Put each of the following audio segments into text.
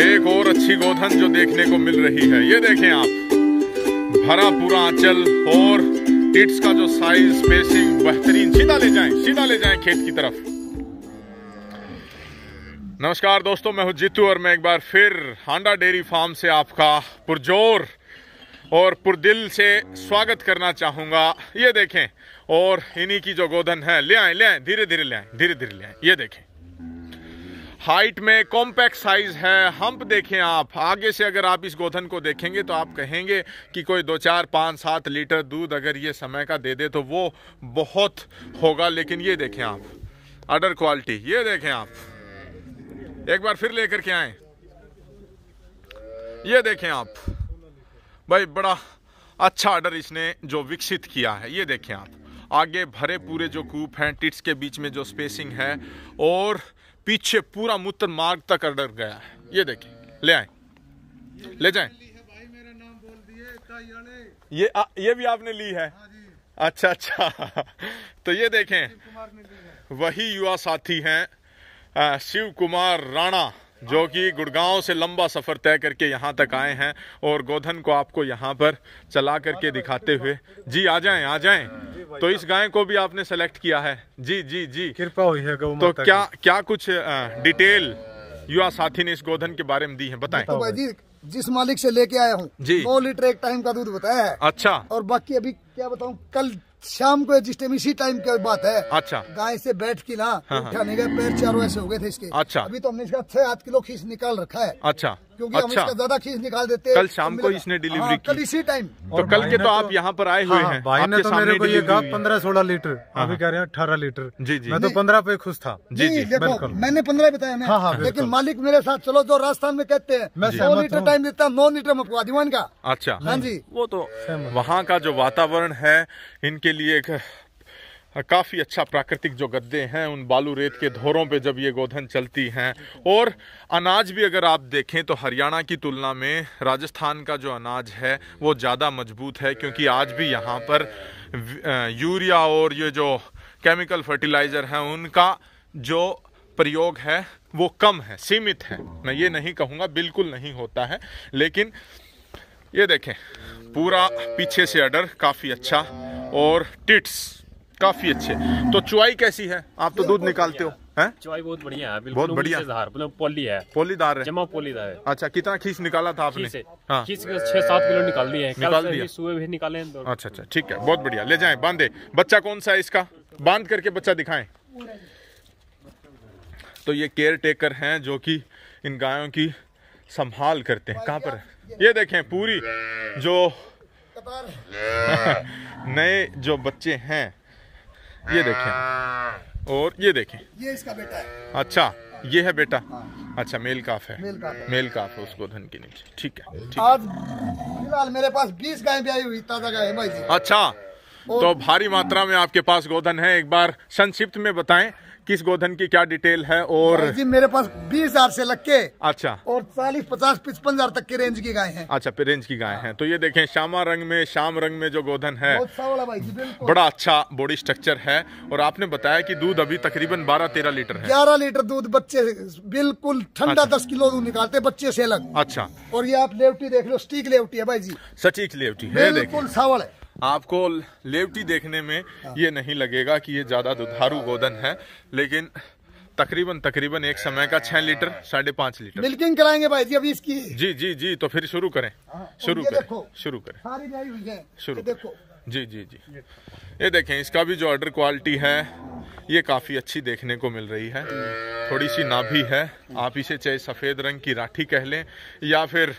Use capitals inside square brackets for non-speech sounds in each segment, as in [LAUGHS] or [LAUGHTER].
एक और अच्छी गोधन जो देखने को मिल रही है ये देखें आप भरा पूरा आंचल और टिट्स का जो साइज स्पेसिंग बेहतरीन सीधा ले जाएं सीधा ले जाएं खेत की तरफ नमस्कार दोस्तों मैं हूं जीतू और मैं एक बार फिर हांडा डेयरी फार्म से आपका पुरजोर और पुरदिल से स्वागत करना चाहूंगा ये देखें और इन्हीं की जो गोधन है ले आए ले आए धीरे धीरे ले आए धीरे धीरे ले आए ये देखें हाइट में कॉम्पैक्ट साइज है हम्प देखें आप आगे से अगर आप इस गोधन को देखेंगे तो आप कहेंगे कि कोई दो चार पाँच सात लीटर दूध अगर ये समय का दे दे तो वो बहुत होगा लेकिन ये देखें आप अडर क्वालिटी ये देखें आप एक बार फिर लेकर के आए ये देखें आप भाई बड़ा अच्छा आर्डर इसने जो विकसित किया है ये देखें आप आगे भरे पूरे जो कूप हैं टिट्स के बीच में जो स्पेसिंग है और पीछे पूरा मूत्र मार्ग तक अडर गया है ये देखिए ले आए ले जाए ये आ, ये भी आपने ली है अच्छा अच्छा [LAUGHS] तो ये देखें वही युवा साथी हैं शिव कुमार राणा जो कि गुड़गांव से लंबा सफ़र तय करके यहाँ तक आए हैं और गोधन को आपको यहाँ पर चला करके दिखाते हुए जी आ जाएं आ जाएं तो इस गाय को भी आपने सेलेक्ट किया है जी जी जी कृपा हुई है तो क्या क्या कुछ डिटेल युवा साथी ने इस गोधन के बारे में दी है बताएं तो भाई जी जिस मालिक से लेके आया हूँ जी नौ लीटर एक टाइम का दूध बताया है अच्छा और बाकी अभी क्या बताऊँ कल शाम को जिस इसी टाइम की बात है अच्छा गाय से बैठ के ना हाँ, हाँ। उठाने गए पैर चारों ऐसे हो गए थे इसके अच्छा अभी तो हमने इसका छह आठ किलो खींच निकाल रखा है अच्छा क्योंकि अच्छा। हम ज्यादा चीज निकाल देते कल शाम को इसने डिलीवरी हाँ, की तो कल इसी टाइम तो कल के तो आप यहाँ पर आए हुए हाँ, हैं भाई ने तो मेरे को ये कहा पंद्रह सोलह लीटर हाँ, अभी कह रहे हैं अठारह लीटर जी जी मैं तो पंद्रह पे खुश था जी जी देखो मैंने पंद्रह बताया लेकिन मालिक मेरे साथ चलो जो राजस्थान में कहते हैं मैं सौ लीटर टाइम देता हूँ नौ लीटर में दीवान का अच्छा हाँ जी वो तो वहाँ का जो वातावरण है इनके लिए एक हाँ, काफ़ी अच्छा प्राकृतिक जो गद्दे हैं उन बालू रेत के धोरों पे जब ये गोधन चलती हैं और अनाज भी अगर आप देखें तो हरियाणा की तुलना में राजस्थान का जो अनाज है वो ज़्यादा मजबूत है क्योंकि आज भी यहाँ पर यूरिया और ये जो केमिकल फर्टिलाइज़र हैं उनका जो प्रयोग है वो कम है सीमित है मैं ये नहीं कहूँगा बिल्कुल नहीं होता है लेकिन ये देखें पूरा पीछे से अडर काफ़ी अच्छा और टिट्स काफी अच्छे तो चुआई कैसी है आप तो दूध निकालते हो है चुवाई बहुत बढ़िया है बहुत बढ़िया मतलब पोली है पोलीदार है जमा पोलीदार है अच्छा कितना खींच निकाला था आपने खींच हाँ। छह सात किलो निकाल दिया है निकाल दिया सुबह भी निकाले अच्छा अच्छा ठीक है बहुत बढ़िया ले जाए बांधे बच्चा कौन सा है इसका बांध करके बच्चा दिखाए तो ये केयर टेकर है जो की इन गायों की संभाल करते हैं कहाँ पर ये देखें पूरी जो [LAUGHS] नए जो बच्चे हैं ये देखें और ये देखें ये इसका बेटा है अच्छा ये है बेटा हाँ। अच्छा मेल काफ है मेल काफ है, मेल काफ है उसको धन के नीचे ठीक है आज फिलहाल मेरे पास बीस गाय भी आई हुई ताजा गाय है भाई जी अच्छा तो भारी मात्रा में आपके पास गोधन है एक बार संक्षिप्त में बताएं किस गोधन की क्या डिटेल है और जी मेरे पास बीस हजार से लग के अच्छा और चालीस पचास पचपन हजार तक के रेंज की गाय है अच्छा रेंज की गाय है तो ये देखें श्यामा रंग में श्याम रंग में जो गोधन है अच्छा बड़ा अच्छा बॉडी स्ट्रक्चर है और आपने बताया की दूध अभी तकरीबन बारह तेरह लीटर है ग्यारह लीटर दूध बच्चे बिल्कुल ठंडा अच्छा। दस किलो दूध निकालते बच्चे से अलग अच्छा और ये आप लेवटी देख लो स्टीक लेवटी है भाई जी सटीक लेवटी है बिल्कुल सावल है आपको लेवटी देखने में हाँ। ये नहीं लगेगा कि ये ज़्यादा दुधारू गोदन है लेकिन तकरीबन तकरीबन एक समय का छह लीटर साढ़े पांच लीटर मिल्किंग कराएंगे भाई जी अभी इसकी जी जी जी तो फिर शुरू करें हाँ, शुरू करें शुरू करें शुरू देखो जी जी जी ये देखें इसका भी जो ऑर्डर क्वालिटी है ये काफ़ी अच्छी देखने को मिल रही है थोड़ी सी नाभी है आप इसे चाहे सफ़ेद रंग की राठी कह लें या फिर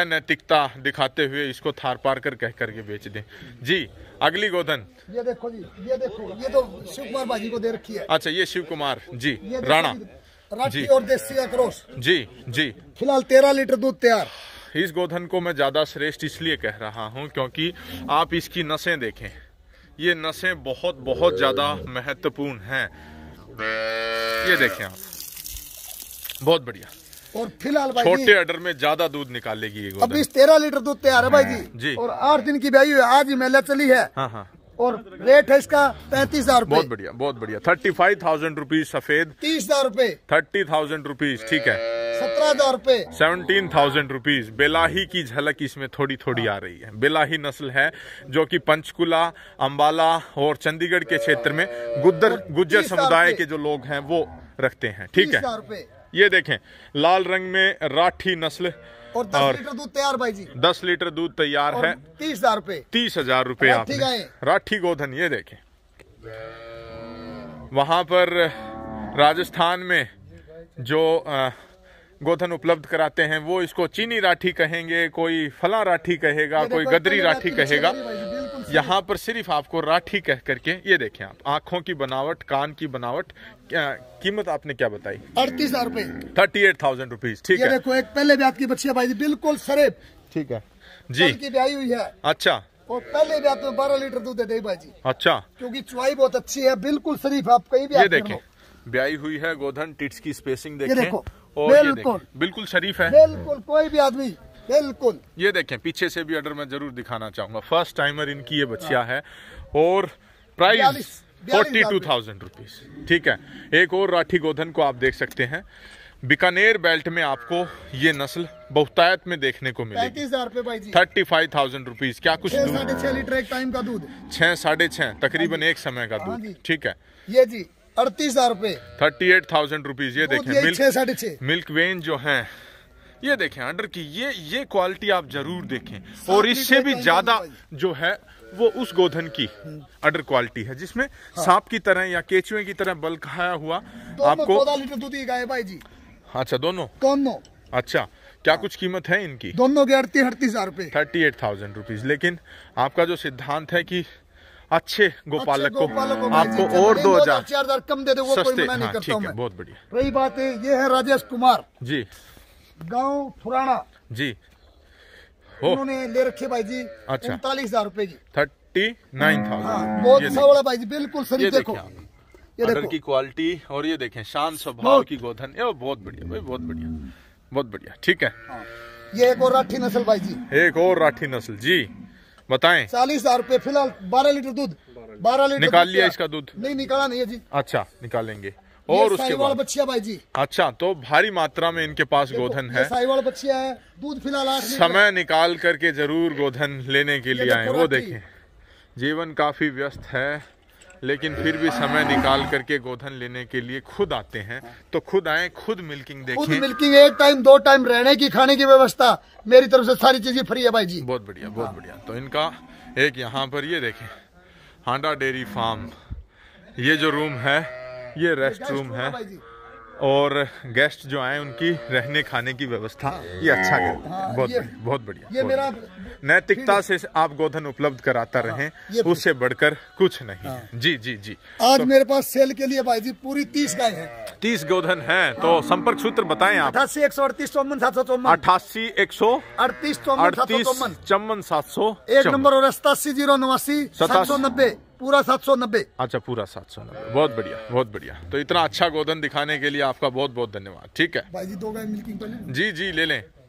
अनैतिकता दिखाते हुए इसको थार पार कर कह करके बेच दें जी अगली गोधन ये देखो जी ये देखो ये तो शिव कुमार भाजी को दे रखी है अच्छा ये शिव कुमार जी राणा जी और देसी जी जी फिलहाल तेरह लीटर दूध तैयार इस गोधन को मैं ज़्यादा श्रेष्ठ इसलिए कह रहा हूँ क्योंकि आप इसकी नसें देखें ये नसें बहुत बहुत ज़्यादा महत्वपूर्ण हैं ये देखें आप बहुत बढ़िया और फिलहाल छोटे अडर में ज्यादा दूध निकालेगी अभी तेरह लीटर दूध तैयार है भाई जी हाँ, जी और आठ दिन की ब्याई आज ही मेला चली है हाँ हाँ और रेट है इसका पैंतीस हजार बहुत बढ़िया बहुत बढ़िया थर्टी फाइव थाउजेंड रुपीज सफेद तीस हजार रूपए थर्टी थाउजेंड रुपीज ठीक है सत्रह हजार रूपए सेवनटीन थाउजेंड रुपीज बेलाही की झलक इसमें थोड़ी थोड़ी आ रही है बेलाही नस्ल है जो कि पंचकुला अम्बाला और चंडीगढ़ के क्षेत्र में गुद्दर गुज्जर समुदाय के जो लोग हैं वो रखते हैं ठीक है ये देखें लाल रंग में राठी नस्ल और दस और लीटर दूध तैयार भाई जी दस लीटर दूध तैयार है तीस हजार रूपए तीस हजार रूपए राठी गोधन ये देखें वहाँ पर राजस्थान में जो आ, गोधन उपलब्ध कराते हैं वो इसको चीनी राठी कहेंगे कोई फला राठी कहेगा कोई गदरी राठी कहेगा यहाँ पर सिर्फ आपको राठी कह करके ये देखें आप आंखों की बनावट कान की बनावट कीमत आपने क्या बताई अड़तीस हजार रूपए थर्टी एट थाउजेंड रुपीज ठीक है देखो एक पहले भी की बच्चिया भाई बिल्कुल सरेब ठीक है जी की ब्याई हुई है अच्छा और पहले भी आप बारह लीटर दूध दे भाई अच्छा क्यूँकी चुवाई बहुत अच्छी है बिल्कुल सरीफ आप कहीं भी ये देखें ब्याई हुई है गोधन टिट्स की स्पेसिंग देखें देखो और बिल्कुल बिल्कुल शरीफ है बिल्कुल कोई भी आदमी बिल्कुल ये देखें पीछे से भी ऑर्डर मैं जरूर दिखाना चाहूंगा फर्स्ट टाइमर इनकी ये बच्चिया है और price forty two thousand rupees ठीक है एक और राठी गोधन को आप देख सकते हैं बीकानेर बेल्ट में आपको ये नस्ल बहुतायत में देखने को मिलेगी थर्टी फाइव थाउजेंड रुपीज क्या कुछ छह साढ़े छह लीटर एक टाइम का दूध छह साढ़े छह तकरीबन हाँ एक समय का दूध हाँ ठीक है ये जी अड़तीस हजार रूपए थर्टी एट थाउजेंड रुपीज ये देखे छह साढ़े छह मिल्क वेन जो है ये देखें अंडर की ये ये क्वालिटी आप जरूर देखें और इससे भी ज्यादा जो है वो उस गोधन की हम्म। अंडर क्वालिटी है जिसमें हाँ। सांप की तरह या केचुए की तरह बल खाया हुआ आपको लीटर दूध गाय भाई जी अच्छा दोनों दोनों अच्छा क्या हाँ। कुछ कीमत है इनकी दोनों के अड़तीस अड़तीस हजार रूपए थर्टी एट थाउजेंड रुपीज लेकिन आपका जो सिद्धांत है की अच्छे गोपालक को आपको और दो हजार कम दे दो वो कोई मना नहीं हाँ, करता बहुत बढ़िया रही बात है ये है राजेश कुमार जी गांव फुराना जी उन्होंने ले रखे भाई जी अच्छा उनतालीस हजार रूपए जी थर्टी नाइन थाउजेंड हाँ, बहुत भाई जी बिल्कुल सही देखो कलर की क्वालिटी और ये देखें शान स्वभाव की गोधन ये बहुत बढ़िया भाई बहुत बढ़िया बहुत बढ़िया ठीक है हाँ। ये एक और राठी नस्ल भाई जी एक और राठी नस्ल जी बताएं चालीस हजार रूपए फिलहाल बारह लीटर दूध बारह लीटर निकाल लिया इसका दूध नहीं निकाला नहीं है जी अच्छा निकालेंगे और उसके बाद बच्चिया भाई जी अच्छा तो भारी मात्रा में इनके पास गोधन है बच्चिया है दूध फिलहाल समय निकाल करके जरूर गोधन लेने के लिए आए वो देखें जीवन काफी व्यस्त है लेकिन फिर भी समय निकाल करके गोधन लेने के लिए खुद आते हैं तो खुद आए खुद मिल्किंग देखें खुद मिल्किंग एक टाइम दो टाइम रहने की खाने की व्यवस्था मेरी तरफ से सारी चीजें फ्री है भाई जी बहुत बढ़िया बहुत बढ़िया तो इनका एक यहाँ पर ये देखें हांडा डेयरी फार्म ये जो रूम है ये रेस्ट रूम है और गेस्ट जो आए उनकी रहने खाने की व्यवस्था ये अच्छा हाँ, है हाँ, बहुत बढ़िया बहुत बढ़िया नैतिकता से आप गोधन उपलब्ध कराता हाँ, रहे उससे बढ़कर कुछ नहीं हाँ। जी जी जी आज तो- मेरे पास सेल के लिए भाई जी पूरी तीस गाय है तीस गोधन है तो संपर्क सूत्र बताए आप अठासी एक सौ अड़तीस चौवन सात सौ चौवन अठासी एक सौ अड़तीस अड़तीस चौवन सात सौ एक नंबर और अस्तासी जीरो नवासी सात सौ नब्बे पूरा सात सौ नब्बे अच्छा पूरा सात सौ नब्बे बहुत बढ़िया बहुत बढ़िया तो इतना अच्छा गोधन दिखाने के लिए आपका बहुत बहुत धन्यवाद ठीक है भाई जी दो गाय मिल्किंग जी जी ले लें